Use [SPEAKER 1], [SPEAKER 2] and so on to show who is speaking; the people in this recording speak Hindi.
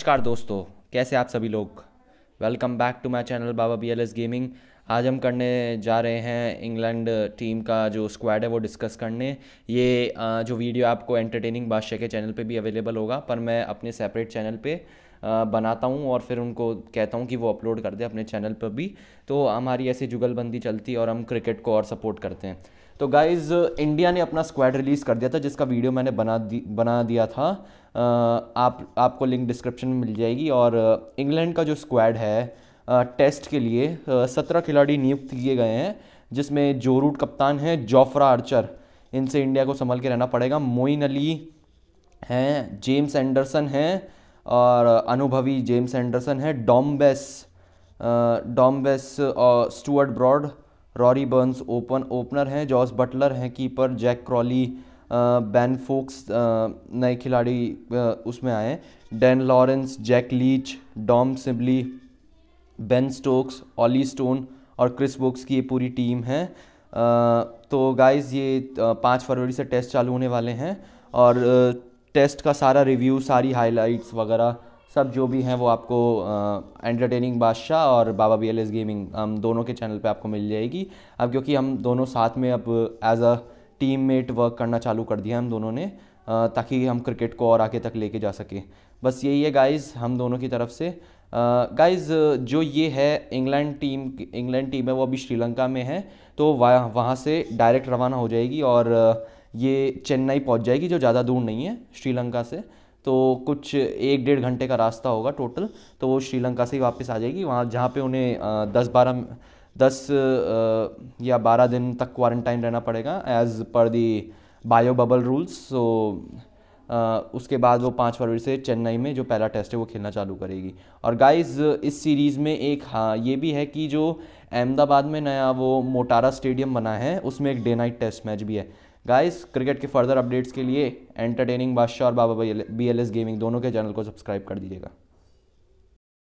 [SPEAKER 1] नमस्कार दोस्तों कैसे आप सभी लोग welcome back to my channel Baba B L S gaming आज हम करने जा रहे हैं इंग्लैंड टीम का जो स्क्वाड है वो डिस्कस करने ये जो वीडियो आपको एंटरटेनिंग बादशाह के चैनल पे भी अवेलेबल होगा पर मैं अपने सेपरेट चैनल पे बनाता हूँ और फिर उनको कहता हूँ कि वो अपलोड कर दे अपने चैनल पर भी तो हमारी ऐसी जुगलबंदी चलती है और हम क्रिकेट को और सपोर्ट करते हैं तो गाइज़ इंडिया ने अपना स्क्वाड रिलीज़ कर दिया था जिसका वीडियो मैंने बना दी बना दिया था आप आपको लिंक डिस्क्रिप्शन में मिल जाएगी और इंग्लैंड का जो स्क्वाड है टेस्ट के लिए सत्रह खिलाड़ी नियुक्त किए गए हैं जिसमें जो रूट कप्तान हैं जोफ्रा आर्चर इनसे इंडिया को संभल के रहना पड़ेगा मोइन अली हैं जेम्स एंडरसन हैं और अनुभवी जेम्स एंडरसन है डॉम्बेस डॉम्बेस और Stuart Broad Rory Burns open opener हैं जॉस बटलर हैं keeper Jack Crawley Ben Foakes नए खिलाड़ी उसमें आए Dan Lawrence Jack Leach Dom Sibley Ben Stokes Ollie Stone और क्रिस बुक्स की ये पूरी टीम है तो गाइस ये पाँच फरवरी से टेस्ट चालू होने वाले हैं और टेस्ट का सारा रिव्यू सारी हाइलाइट्स वगैरह सब जो भी हैं वो आपको एंटरटेनिंग बादशाह और Baba B L S gaming हम दोनों के चैनल पे आपको मिल जाएगी अब क्योंकि हम दोनों साथ में अब as a team mate work करना चालू कर दिया हम दोनों ने ताकि हम क्रिकेट को और आगे तक लेके जा सकें बस यही है गाइस हम दोनों की तरफ से गाइस जो ये है इंग्लैंड टीम इंग्लैंड टीम है वो अभी श्रीलंका में है तो वहाँ वहाँ से डायरेक्ट रवाना हो जाएगी और ये चेन्नई पहुँच जाएगी जो ज़्यादा दूर नहीं है श्रीलंका से तो कुछ एक डेढ़ घंटे का रास्ता होगा टोटल तो वो श्रीलंका से ही वापस आ जाएगी वहाँ जहाँ पे उन्हें दस बारह दस या बारह दिन तक क्वारंटाइन रहना पड़ेगा as per the bio bubble rules so उसके बाद वो पाँच फरवरी से चेन्नई में जो पहला टेस्ट है वो खेलना चालू करेगी और गाइस इस सीरीज़ में एक हाँ ये भी है कि जो अहमदाबाद में नया वो मोटारा स्टेडियम बना है उसमें एक डे नाइट टेस्ट मैच भी है गाइस क्रिकेट के फर्दर अपडेट्स के लिए एंटरटेनिंग बादशाह और Baba B L S gaming दोनों के चैनल को सब्सक्राइब कर दीजिएगा